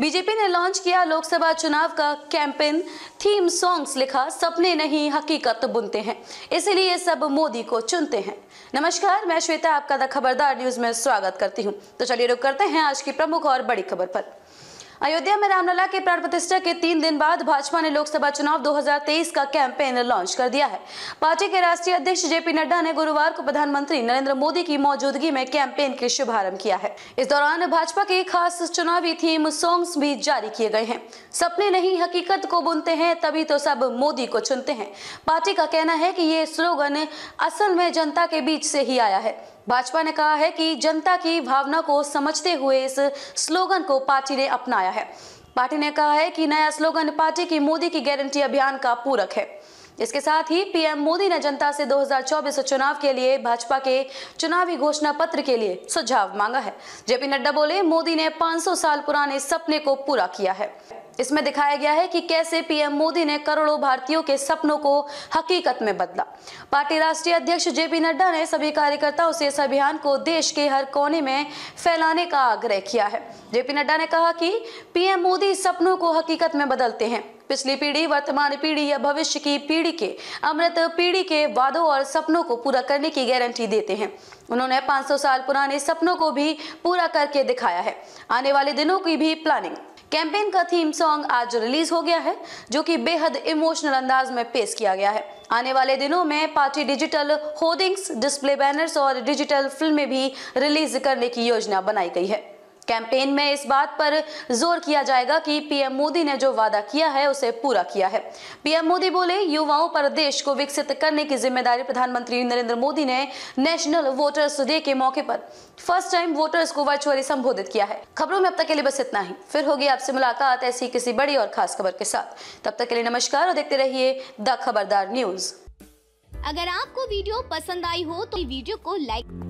BJP ने launch किया लोकसभा चुनाव का कैंपेन थीम सॉन्ग्स लिखा सपने नहीं हकीकत बुनते हैं इसलिए सब मोदी को चुनते हैं नमस्कार मैं श्वेता आपका द खबरदार न्यूज में स्वागत करती हूँ तो चलिए रुक करते हैं आज की प्रमुख और बड़ी खबर पर अयोध्या में रामलला के प्राण प्रतिष्ठा के तीन दिन बाद भाजपा ने लोकसभा चुनाव 2023 का कैंपेन लॉन्च कर दिया है पार्टी के राष्ट्रीय अध्यक्ष जेपी नड्डा ने गुरुवार को प्रधानमंत्री नरेंद्र मोदी की मौजूदगी में कैंपेन के शुभारंभ किया है इस दौरान भाजपा के खास चुनावी थीम सॉन्ग भी जारी किए गए हैं सपने नहीं हकीकत को बुनते हैं तभी तो सब मोदी को चुनते हैं पार्टी का कहना है की ये स्लोगन असल में जनता के बीच से ही आया है भाजपा ने कहा है कि जनता की भावना को समझते हुए इस स्लोगन को पार्टी ने अपनाया है पार्टी ने कहा है कि नया स्लोगन पार्टी की मोदी की गारंटी अभियान का पूरक है इसके साथ ही पीएम मोदी ने जनता से 2024 चुनाव के लिए भाजपा के चुनावी घोषणा पत्र के लिए सुझाव मांगा है जेपी नड्डा बोले मोदी ने 500 साल पुराने सपने को पूरा किया है इसमें दिखाया गया है कि कैसे पीएम मोदी ने करोड़ों भारतीयों के सपनों को हकीकत में बदला पार्टी राष्ट्रीय अध्यक्ष जेपी नड्डा ने सभी कार्यकर्ताओं से इस अभियान को देश के हर कोने में फैलाने का आग्रह किया है जेपी नड्डा ने कहा कि पीएम मोदी सपनों को हकीकत में बदलते हैं पिछली पीढ़ी वर्तमान पीढ़ी या भविष्य की पीढ़ी के अमृत पीढ़ी के वादों और सपनों को पूरा करने की गारंटी देते हैं उन्होंने 500 साल पुराने सपनों को भी पूरा करके दिखाया है आने वाले दिनों की भी प्लानिंग कैंपेन का थीम सॉन्ग आज रिलीज हो गया है जो कि बेहद इमोशनल अंदाज में पेश किया गया है आने वाले दिनों में party digital hoardings display banners और डिजिटल फिल्में भी रिलीज करने की योजना बनाई गई है कैंपेन में इस बात पर जोर किया जाएगा कि पीएम मोदी ने जो वादा किया है उसे पूरा किया है पीएम मोदी बोले युवाओं पर देश को विकसित करने की जिम्मेदारी प्रधानमंत्री नरेंद्र मोदी ने नेशनल वोटर्स डे के मौके पर फर्स्ट टाइम वोटर्स को वर्चुअली संबोधित किया है खबरों में अब तक के लिए बस इतना ही फिर होगी आपसे मुलाकात ऐसी किसी बड़ी और खास खबर के साथ तब तक के लिए नमस्कार और देखते रहिए द खबरदार न्यूज अगर आपको वीडियो पसंद आई हो तो वीडियो को लाइक